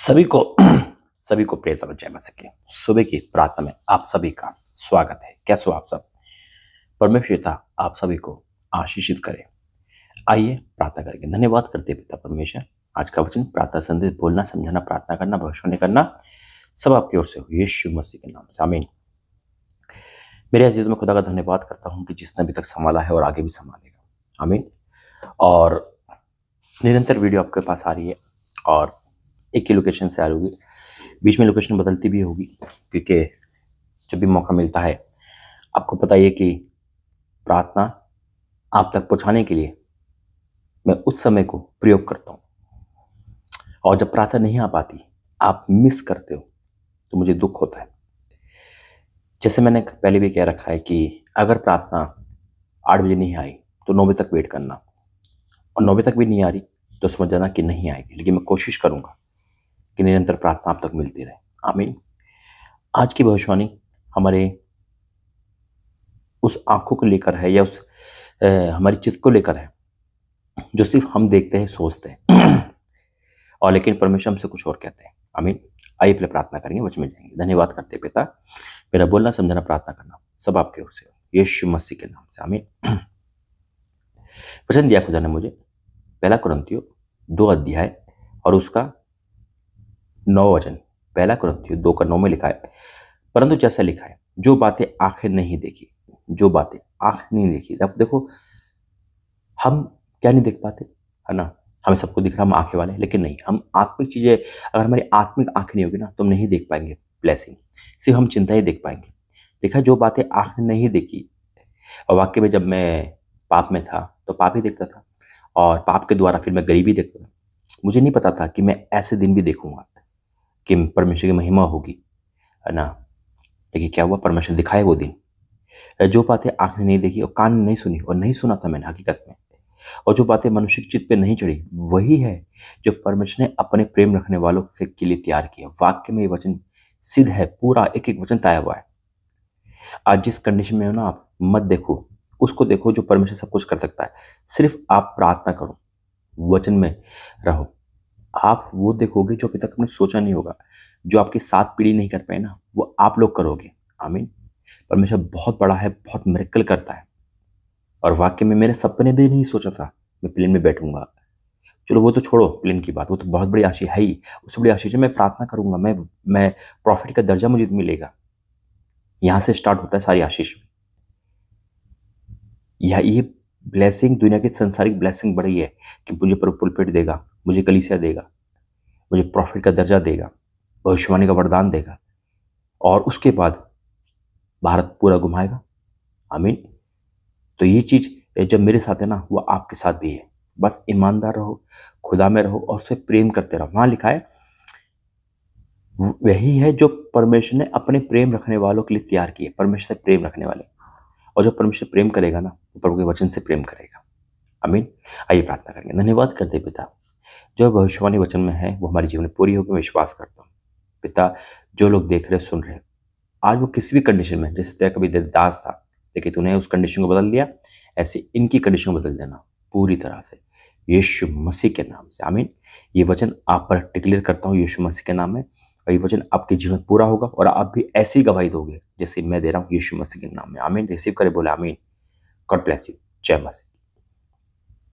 सभी को सभी को प्रेज और जय मसीह सुबह की प्रार्थना में आप सभी का स्वागत है कैसे हो आप सब पिता आप सभी को आशीषित करें आइए प्रार्थना करेंगे धन्यवाद करते पिता परमेश्वर आज का वचन प्रार्थना संदेश बोलना समझाना प्रार्थना करना भविष्य ने करना सब आपकी ओर से हो यीशु मसीह के नाम से आमीन मेरे अजीत में खुदा का धन्यवाद करता हूँ कि जिसने अभी तक संभाला है और आगे भी संभालेगा आमीन और निरंतर वीडियो आपके पास आ रही है और एक ही लोकेशन से आ रही होगी बीच में लोकेशन बदलती भी होगी क्योंकि जब भी मौका मिलता है आपको पता ही है कि प्रार्थना आप तक पहुंचाने के लिए मैं उस समय को प्रयोग करता हूँ और जब प्रार्थना नहीं आ पाती आप मिस करते हो तो मुझे दुख होता है जैसे मैंने पहले भी कह रखा है कि अगर प्रार्थना आठ बजे नहीं आई तो नौ बजे तक वेट करना और नौ बजे तक भी नहीं आ रही तो समझ जाना कि नहीं आएगी लेकिन मैं कोशिश करूँगा कि निरंतर प्रार्थना आप तक मिलती रहे आमीन आज की भविष्यवाणी हमारे उस आंखों को लेकर है या उस हमारी चित्त को लेकर है जो सिर्फ हम देखते हैं सोचते हैं और लेकिन परमेश्वर हमसे कुछ और कहते हैं आमीन आइए पहले प्रार्थना करेंगे वच में जाएंगे धन्यवाद करते पिता मेरा बोलना समझाना प्रार्थना करना सब आपके ओर से यीशु मसीह के नाम से आमीन वचन दिया खुदा ने मुझे पहला क्रंथियो दो अध्याय और उसका नौ वचन पहला कुरंथियो दो का नौ में लिखा है परंतु जैसा लिखा है जो बातें आंखें नहीं देखी जो बातें आंख नहीं देखी अब देखो हम क्या नहीं देख पाते है ना हमें सबको दिख रहा हम आंखें वाले लेकिन नहीं हम आत्मिक चीज़ें अगर हमारी आत्मिक आंखें नहीं होगी ना तो हम नहीं देख पाएंगे ब्लैसिंग सिर्फ हम चिंता ही देख पाएंगे देखा जो बातें आंख नहीं देखी और वाक्य में जब मैं पाप में था तो पाप ही देखता था और पाप के द्वारा फिर मैं गरीबी देखता था मुझे नहीं पता था कि मैं ऐसे दिन भी देखूंगा कि परमेश्वर की महिमा होगी है ना लेकिन क्या हुआ परमेश्वर दिखाए वो दिन जो बातें आँख ने नहीं देखी और कान ने नहीं सुनी और नहीं सुना था मैंने हकीकत में और जो बातें मनुष्य चित्त पे नहीं चढ़ी वही है जो परमेश्वर ने अपने प्रेम रखने वालों से के लिए तैयार किया वाक्य में ये वचन सिद्ध है पूरा एक एक वचन ताया हुआ है आज जिस कंडीशन में हो ना आप मत देखो उसको देखो जो परमेश्वर सब कुछ कर सकता है सिर्फ आप प्रार्थना करो वचन में रहो आप वो देखोगे जो अभी तक आपने सोचा नहीं होगा जो आपकी साथ पीढ़ी नहीं कर पाए ना वो आप लोग करोगे आमीन परमेश्वर बहुत बड़ा है बहुत मेरिकल करता है और वाक्य में मैंने सपने भी नहीं सोचा था मैं प्लेन में बैठूंगा चलो वो तो छोड़ो प्लेन की बात वो तो बहुत बड़ी आशीष है ही उससे बड़ी आशीष है मैं प्रार्थना करूंगा मैं मैं प्रॉफिट का दर्जा मुझे मिलेगा यहां से स्टार्ट होता है सारी आशीष यह ये ब्लेसिंग दुनिया की संसारिक ब्लेसिंग बड़ी है कि मुझे पुलपेट देगा मुझे कलीसिया देगा मुझे प्रॉफिट का दर्जा देगा भविष्यवाणी का वरदान देगा और उसके बाद भारत पूरा घुमाएगा आमीन तो ये चीज़ जब मेरे साथ है ना वो आपके साथ भी है बस ईमानदार रहो खुदा में रहो और उससे प्रेम करते रहो वहाँ लिखा है वही है जो परमेश्वर ने अपने प्रेम रखने वालों के लिए तैयार किए परमेश्वर से प्रेम रखने वाले और जो परमेश्वर प्रेम करेगा ना वो तो प्रभु के वचन से प्रेम करेगा अमीन आइए प्रार्थना करेंगे धन्यवाद करते पिता जो भविष्यवाणी वचन में है वो हमारे जीवन में पूरी होगी मैं विश्वास करता हूँ पिता जो लोग देख रहे सुन रहे आज वो किसी भी कंडीशन में जैसे तेरा कभी दास था लेकिन तूने उस कंडीशन को बदल दिया ऐसे इनकी कंडीशन को बदल देना पूरी तरह से यीशु मसीह के नाम से आमीन ये वचन आप पर डिक्लेयर करता हूँ यीशु मसीह के नाम में और ये वचन आपके जीवन पूरा होगा और आप भी ऐसी गवाही दोगे जैसे मैं दे रहा हूँ यीशु मसीह के नाम में आमीन रिसीव करें बोले आमीन गॉड ब्लेस यू जय मसीह